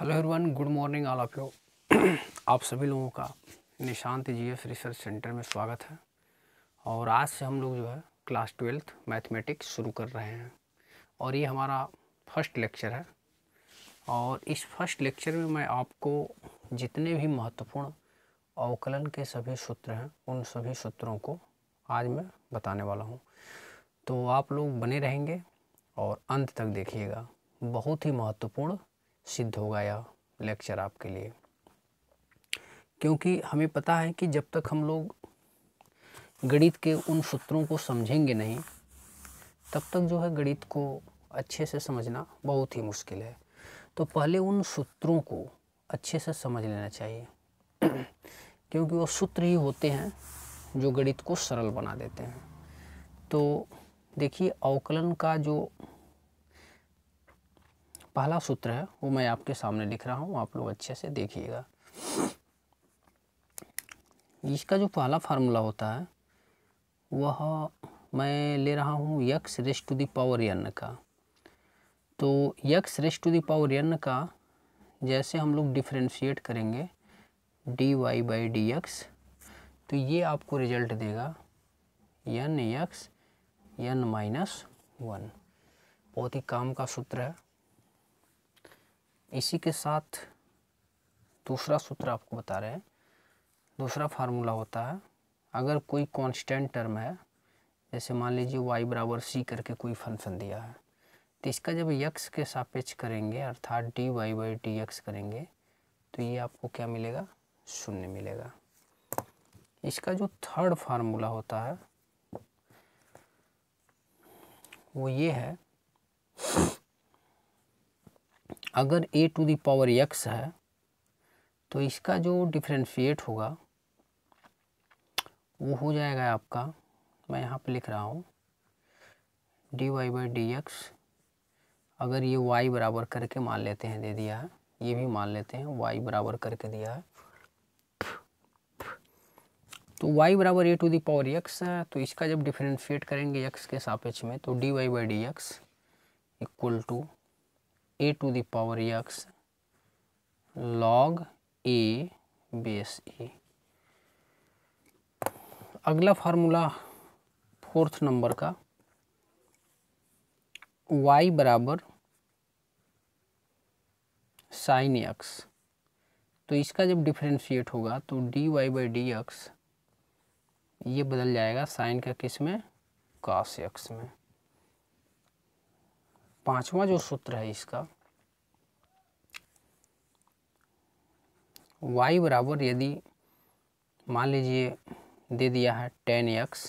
hello everyone good morning all of you आप सभी लोगों का Nishant G S research centre में स्वागत है और आज से हम लोग जो है क्लास ट्वेल्थ मैथमेटिक्स शुरू कर रहे हैं और ये हमारा फर्स्ट लेक्चर है और इस फर्स्ट लेक्चर में मैं आपको जितने भी महत्वपूर्ण अवकलन के सभी सूत्र हैं उन सभी सूत्रों को आज मैं बताने वाला हूँ तो आप लोग बने रहेंगे और अंत तक देखिएगा बहुत ही महत्वपूर्ण सिद्ध होगा यह लेक्चर आपके लिए क्योंकि हमें पता है कि जब तक हम लोग गणित के उन सूत्रों को समझेंगे नहीं तब तक जो है गणित को अच्छे से समझना बहुत ही मुश्किल है तो पहले उन सूत्रों को अच्छे से समझ लेना चाहिए क्योंकि वो सूत्र ही होते हैं जो गणित को सरल बना देते हैं तो देखिए अवकलन का जो पहला सूत्र है वो मैं आपके सामने लिख रहा हूँ आप लोग अच्छे से देखिएगा इसका जो पहला फार्मूला होता है वह मैं ले रहा हूँ x raised to the power n का तो x raised to the power n का जैसे हम लोग डिफ्रेंशिएट करेंगे d y by d x तो ये आपको रिजल्ट देगा n x n minus one बहुत ही काम का सूत्र है इसी के साथ दूसरा सूत्र आपको बता रहे हैं दूसरा फार्मूला होता है अगर कोई कांस्टेंट टर्म है जैसे मान लीजिए वाई बराबर सी करके कोई फंक्शन दिया है तो इसका जब यक्स के सापेक्ष करेंगे अर्थात d y by d x करेंगे तो ये आपको क्या मिलेगा शून्य मिलेगा इसका जो थर्ड फार्मूला होता है वो ये है अगर a to the power x है तो इसका जो डिफ्रेंशिएट होगा वो हो जाएगा आपका मैं यहाँ पे लिख रहा हूँ d y by d x अगर ये y बराबर करके मान लेते हैं दे दिया है ये भी मान लेते हैं y बराबर करके दिया है तो y बराबर ए टू दावर एक्स है तो इसका जब डिफ्रेंशिएट करेंगे x के सापेक्ष में तो d y by d x equal to a to the power x log a base a अगला फार्मूला फोर्थ नंबर का वाई बराबर साइन एक्स तो इसका जब डिफ्रेंशिएट होगा तो d y by d x ये बदल जाएगा साइन का किस में कास एक्स में पांचवा जो सूत्र है इसका y बराबर यदि मान लीजिए दे दिया है टेन एक्स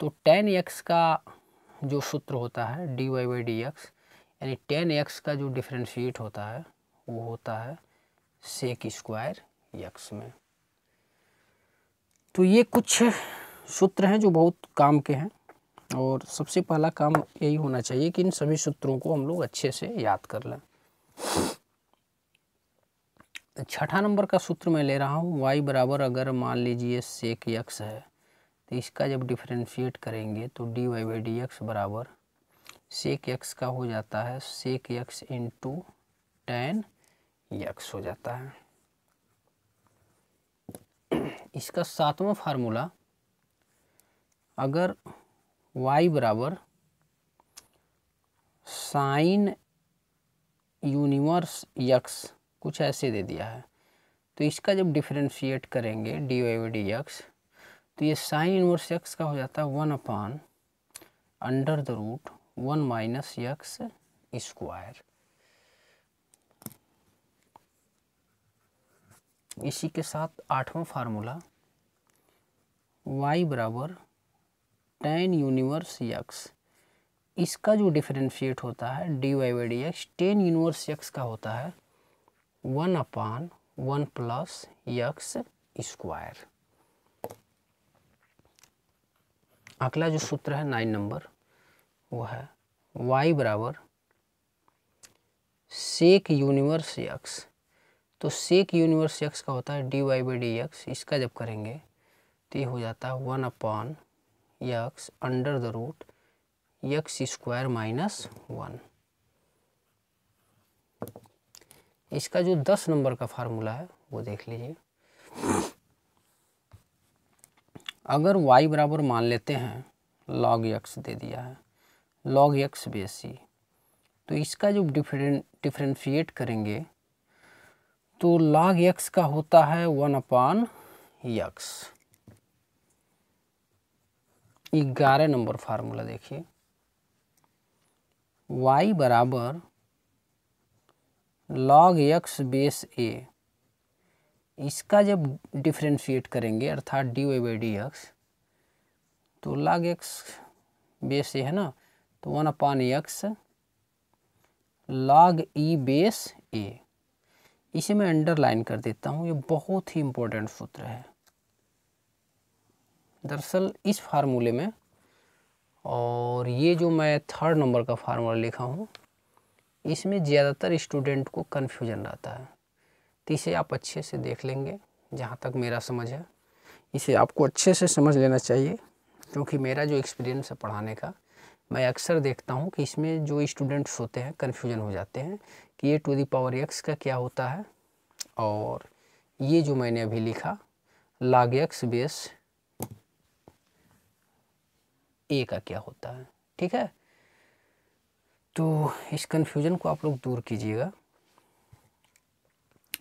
तो टेन एक्स का जो सूत्र होता है d y by d x यानी टेन एक्स का जो डिफ्रेंशिएट होता है वो होता है सेक स्क्वायर एक्स में तो ये कुछ सूत्र हैं जो बहुत काम के हैं और सबसे पहला काम यही होना चाहिए कि इन सभी सूत्रों को हम लोग अच्छे से याद कर लें छठा नंबर का सूत्र मैं ले रहा हूँ वाई बराबर अगर मान लीजिए सेक यक्स है तो इसका जब डिफ्रेंशिएट करेंगे तो d y by d x बराबर सेक यक्स का हो जाता है sec x into tan x हो जाता है इसका सातवां फार्मूला अगर वाई बराबर साइन यूनिवर्स यक्स कुछ ऐसे दे दिया है तो इसका जब डिफ्रेंशिएट करेंगे d y v d x तो ये साइन यूनिवर्स यक्स का हो जाता है one upon under the root one minus x square इसी के साथ आठवां फार्मूला y बराबर टेन यूनिवर्स यक्स इसका जो डिफ्रेंशिएट होता है d y y d x tan inverse x का होता है one upon one plus x square अगला जो सूत्र है नाइन नंबर वो है वाई बराबर सेक यूनिवर्स यक्स तो सेक यूनिवर्स यक्स का होता है d y by d x इसका जब करेंगे तो ये हो जाता है one upon x under the root x square minus one इसका जो दस नंबर का फार्मूला है वो देख लीजिए अगर y बराबर मान लेते हैं log x दे दिया है log x बेसी तो इसका जो डिफरेंट डिफ्रेंशिएट करेंगे तो log x का होता है वन अपान यक्स ग्यारह नंबर फार्मूला देखिए y बराबर लॉग एक्स बेस ए इसका जब डिफ्रेंशिएट करेंगे अर्थात d y by d x तो लॉग एक्स बेस ए है ना तो one upon x log e base a इसे मैं अंडरलाइन कर देता हूँ ये बहुत ही इम्पोर्टेंट सूत्र है दरअसल इस फार्मूले में और ये जो मैं थर्ड नंबर का फार्मूला लिखा हूँ इसमें ज़्यादातर स्टूडेंट को कन्फ्यूजन रहता है तो इसे आप अच्छे से देख लेंगे जहाँ तक मेरा समझ है इसे आपको अच्छे से समझ लेना चाहिए क्योंकि मेरा जो एक्सपीरियंस है पढ़ाने का मैं अक्सर देखता हूँ कि इसमें जो स्टूडेंट्स होते हैं कन्फ्यूजन हो जाते हैं कि ये टू दी पावर एक्स का क्या होता है और ये जो मैंने अभी लिखा लाग एक्स बेस ए का क्या होता है ठीक है तो इस कन्फ्यूज़न को आप लोग दूर कीजिएगा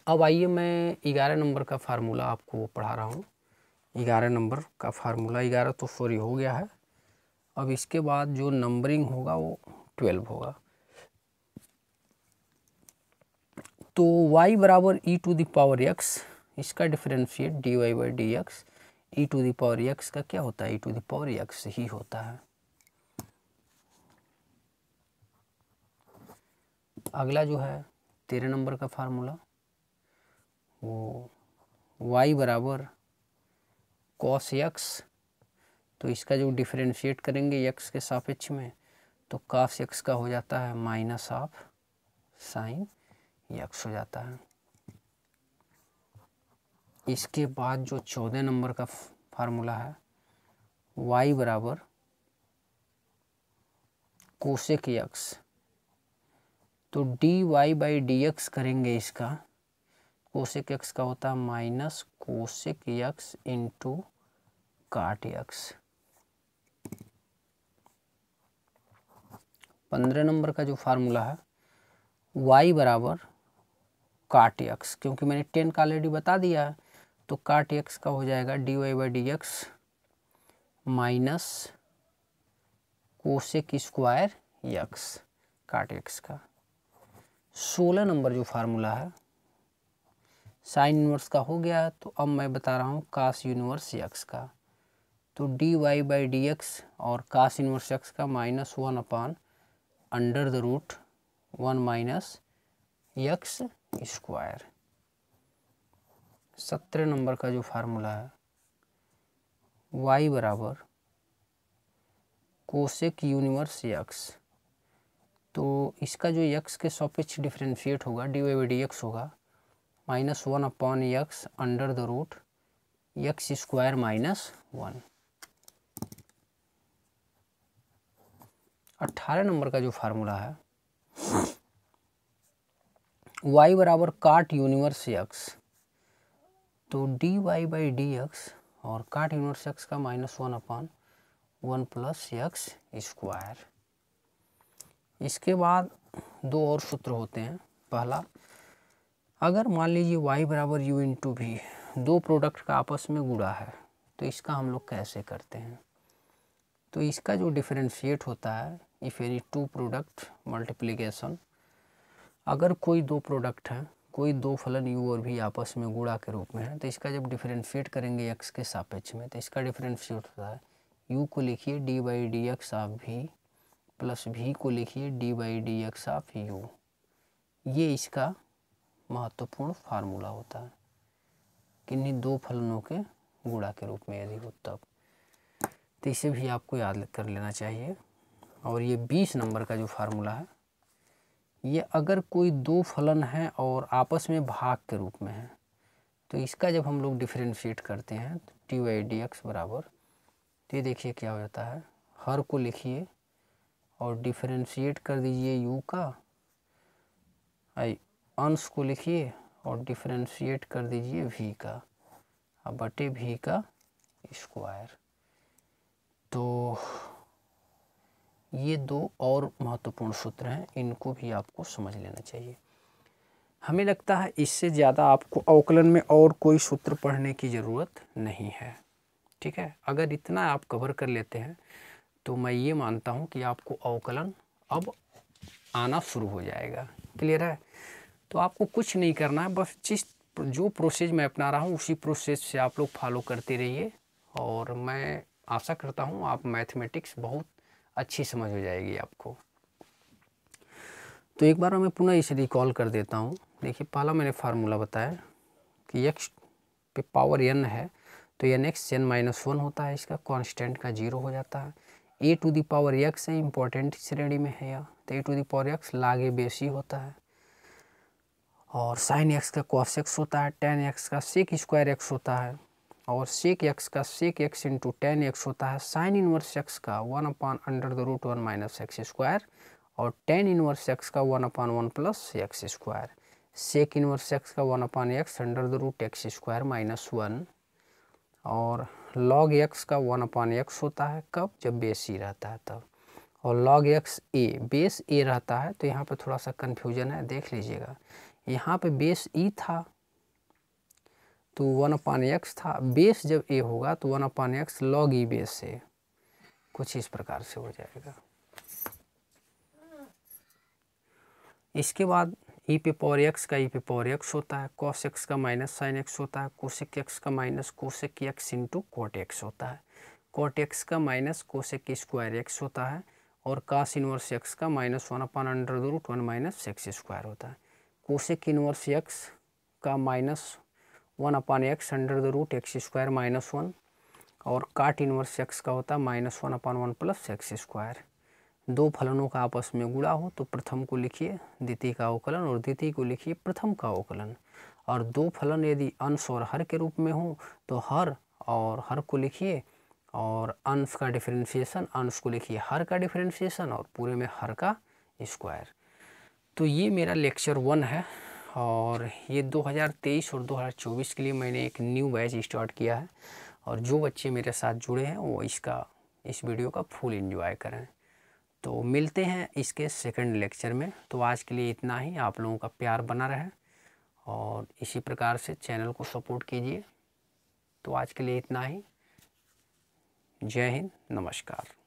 अब आइए मैं ग्यारह नंबर का फार्मूला आपको पढ़ा रहा हूँ ग्यारह नंबर का फार्मूला ग्यारह तो सॉरी हो गया है अब इसके बाद जो नंबरिंग होगा वो ट्वेल्व होगा तो y बराबर ई टू दावर एक्स इसका differentiate d y by d x e to the power x का क्या होता है ई टू दावर एक्स ही होता है अगला जो है तेरह नंबर का फार्मूला वो वाई बराबर कॉस एक्स तो इसका जो डिफ्रेंशिएट करेंगे एक्स के सापेक्ष में तो कास एक्स का हो जाता है माइनस ऑफ साइन एक्स हो जाता है इसके बाद जो चौदह नंबर का फार्मूला है वाई बराबर कोशिक यक्स तो d y by d x करेंगे इसका कोशिक यक्स का होता है minus cosec x into cot x पंद्रह नंबर का जो फार्मूला है वाई बराबर काट यक्स क्योंकि मैंने टेन का ऑलरेडी बता दिया है तो काट एक्स का हो जाएगा d y by d x minus cosec square x cot x का सोलह नंबर जो फार्मूला है साइन यूनिवर्स का हो गया तो अब मैं बता रहा हूँ कास यूनिवर्स यक्स का तो d y by d x और कास यूनिवर्स एक्स का minus one upon under the root one minus x square सत्रह नंबर का जो फार्मूला है वाई बराबर कोशिक यूनिवर्स यक्स तो इसका जो यक्स के सॉपेक्ष डिफ्रेंशिएट होगा डी वाई डी एक्स होगा minus one upon x under the root x square minus one अट्ठारह नंबर का जो फार्मूला है वाई बराबर काट यूनिवर्स यक्स तो d y by d x और काट इनवर्स एक्स का minus one upon one plus x square इसके बाद दो और सूत्र होते हैं पहला अगर मान लीजिए वाई बराबर यू इन टू भी दो प्रोडक्ट का आपस में गुड़ा है तो इसका हम लोग कैसे करते हैं तो इसका जो डिफ्रेंशिएट होता है if any two product multiplication अगर कोई दो प्रोडक्ट हैं कोई दो फलन u और भी आपस में गुड़ा के रूप में है तो इसका जब डिफरेंशिएट करेंगे x के सापेक्ष में तो इसका डिफ्रेंशिएट होता है u को लिखिए d by d x of v plus v को लिखिए d by d x of u ये इसका महत्वपूर्ण फार्मूला होता है किन्हीं दो फलनों के गुड़ा के रूप में यदि हो तब तो इसे भी आपको याद कर लेना चाहिए और ये बीस नंबर का जो फार्मूला है ये अगर कोई दो फलन है और आपस में भाग के रूप में है तो इसका जब हम लोग डिफ्रेंशिएट करते हैं टी वाई डी एक्स बराबर तो ये देखिए क्या हो जाता है हर को लिखिए और डिफ्रेंशिएट कर दीजिए यू का आई अंश को लिखिए और डिफ्रेंशिएट कर दीजिए वी का बटे वी का स्क्वायर तो ये दो और महत्वपूर्ण सूत्र हैं इनको भी आपको समझ लेना चाहिए हमें लगता है इससे ज़्यादा आपको अवकलन में और कोई सूत्र पढ़ने की ज़रूरत नहीं है ठीक है अगर इतना आप कवर कर लेते हैं तो मैं ये मानता हूँ कि आपको अवकलन अब आना शुरू हो जाएगा क्लियर है तो आपको कुछ नहीं करना है बस जिस जो प्रोसेस मैं अपना रहा हूँ उसी प्रोसेस से आप लोग फॉलो करते रहिए और मैं आशा करता हूँ आप मैथमेटिक्स बहुत अच्छी समझ हो जाएगी आपको तो एक बार मैं पुनः इसे रिकॉल कर देता हूँ देखिए पहला मैंने फार्मूला बताया कि एक पे पावर एन है तो n x n minus one होता है इसका कांस्टेंट का जीरो हो जाता है a to the power x है इम्पोर्टेंट श्रेणी में है यह तो a to the power x log a base e होता है और साइन एक्स का कॉस एक्स होता है टेन एक्स का सिक स्क्वायर एक्स होता है और सेक एक्स का sec x into tan x होता है साइन इनवर्स एक्स का one upon under the root one minus x square और टेन इनवर्स एक्स का one upon one plus x square sec inverse x का one upon x under the root x square minus one और log x का one upon x होता है कब जब base ही रहता है तब और log x a base a रहता है तो यहाँ पर थोड़ा सा कन्फ्यूजन है देख लीजिएगा यहाँ पे बेस ई e था तो वन अपान एक्स था बेस जब ए होगा तो one upon x log e e base से कुछ इस प्रकार से हो जाएगा इसके बाद ई e पे पावर एक्स का ई e पे पावर एक्स होता है कॉस एक्स का माइनस साइन एक्स होता है कोशिक एक्स का minus cosec x into cot x होता है कोट एक्स का माइनस कोशिक स्क्वायर एक्स होता है और कास इनवर्स एक्स का minus one upon under root one minus x square होता है कोशिक इनवर्स एक्स का minus one upon x under the root x square minus one और cot inverse x का होता है minus one upon one plus x square दो फलनों का आपस में गुड़ा हो तो प्रथम को लिखिए द्वितीय का अवकलन और द्वितीय को लिखिए प्रथम का अवकलन और दो फलन यदि अंश और हर के रूप में हो तो हर और हर को लिखिए और अंश का डिफ्रेंशिएसन अंश को लिखिए हर का डिफ्रेंशिएशन और पूरे में हर का स्क्वायर तो ये मेरा लेक्चर वन है और ये 2023 और 2024 के लिए मैंने एक न्यू बैच स्टार्ट किया है और जो बच्चे मेरे साथ जुड़े हैं वो इसका इस वीडियो का फुल इन्जॉय करें तो मिलते हैं इसके सेकंड लेक्चर में तो आज के लिए इतना ही आप लोगों का प्यार बना रहे और इसी प्रकार से चैनल को सपोर्ट कीजिए तो आज के लिए इतना ही जय हिंद नमस्कार